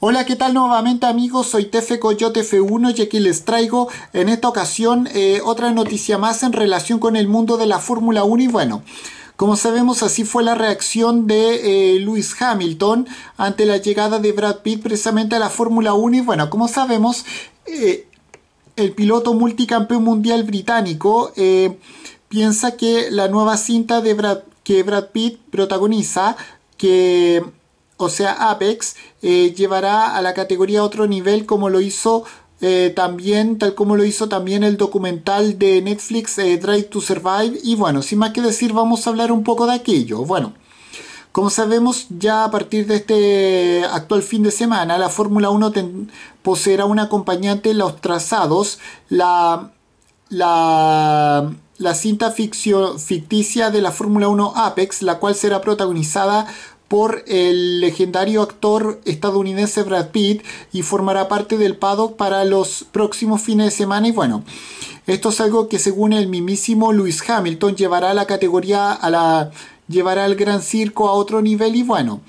Hola, ¿qué tal nuevamente amigos? Soy Tefe Coyote F1 y aquí les traigo en esta ocasión eh, otra noticia más en relación con el mundo de la Fórmula 1 y bueno... Como sabemos, así fue la reacción de eh, Lewis Hamilton ante la llegada de Brad Pitt precisamente a la Fórmula 1. Y bueno, como sabemos, eh, el piloto multicampeón mundial británico piensa que la nueva cinta de que Brad Pitt protagoniza, que o sea Apex, eh, llevará a la categoría a otro nivel como lo hizo eh, también, tal como lo hizo también el documental de Netflix eh, Drive to Survive. Y bueno, sin más que decir, vamos a hablar un poco de aquello. Bueno. Como sabemos, ya a partir de este actual fin de semana, la Fórmula 1 poseerá un acompañante en los trazados. La, la, la cinta ficticia de la Fórmula 1 Apex, la cual será protagonizada por el legendario actor estadounidense Brad Pitt y formará parte del paddock para los próximos fines de semana y bueno, esto es algo que según el mismísimo Lewis Hamilton llevará la categoría a la llevará al gran circo a otro nivel y bueno,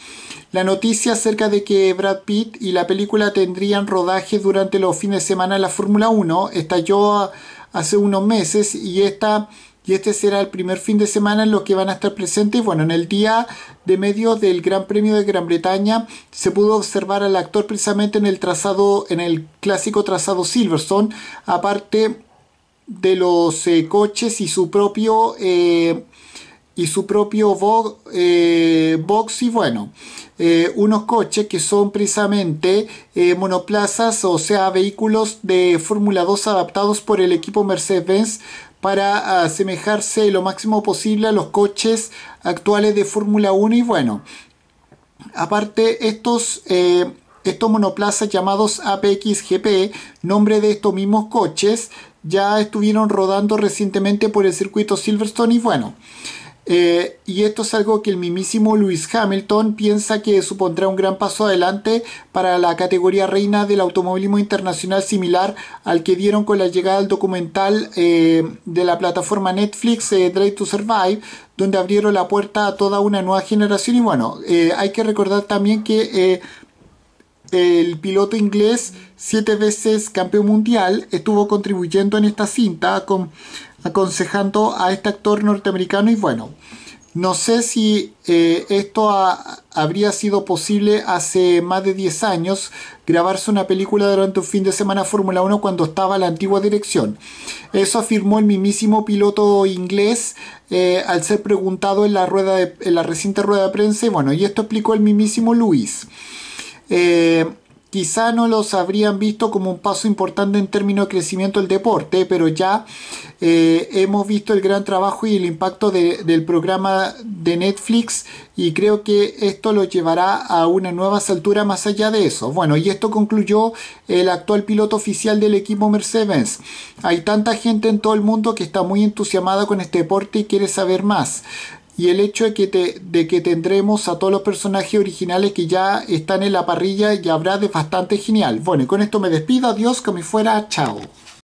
la noticia acerca de que Brad Pitt y la película tendrían rodaje durante los fines de semana en la Fórmula 1 estalló hace unos meses y esta y este será el primer fin de semana en los que van a estar presentes. Bueno, en el día de medio del Gran Premio de Gran Bretaña se pudo observar al actor precisamente en el trazado, en el clásico trazado Silverstone. Aparte de los eh, coches y su propio eh, y su propio eh, box y bueno unos coches que son precisamente monoplazas o sea vehículos de Fórmula 2 adaptados por el equipo Mercedes-Benz para asemejarse lo máximo posible a los coches actuales de Fórmula 1 y bueno, aparte estos... Eh, estos monoplazas llamados APX GP, nombre de estos mismos coches, ya estuvieron rodando recientemente por el circuito Silverstone y bueno, eh, y esto es algo que el mimísimo Lewis Hamilton piensa que supondrá un gran paso adelante para la categoría reina del automovilismo internacional similar al que dieron con la llegada del documental eh, de la plataforma Netflix eh, Drive to Survive, donde abrieron la puerta a toda una nueva generación. Y bueno, hay que recordar también que el piloto inglés, siete veces campeón mundial, estuvo contribuyendo en esta cinta, aconsejando a este actor norteamericano y bueno, no sé si eh, esto habría sido posible hace más de 10 años, grabarse una película durante un fin de semana Fórmula 1 cuando estaba la antigua dirección. Eso afirmó el mismísimo piloto inglés eh, al ser preguntado en la, la reciente rueda de prensa. Y bueno, y esto explicó el mismísimo Luis. Eh, quizá no los habrían visto como un paso importante en términos de crecimiento del deporte, pero ya eh, hemos visto el gran trabajo y el impacto del programa de Netflix y creo que esto lo llevará a una nueva altura más allá de eso. Bueno, y esto concluyó el actual piloto oficial del equipo Mercedes. Hay tanta gente en todo el mundo que está muy entusiasmada con este deporte y quiere saber más y el hecho de que, de que tendremos a todos los personajes originales que ya están en la parrilla y habrá de bastante genial. Bueno, y con esto me despido, adiós, que me fuera, chao.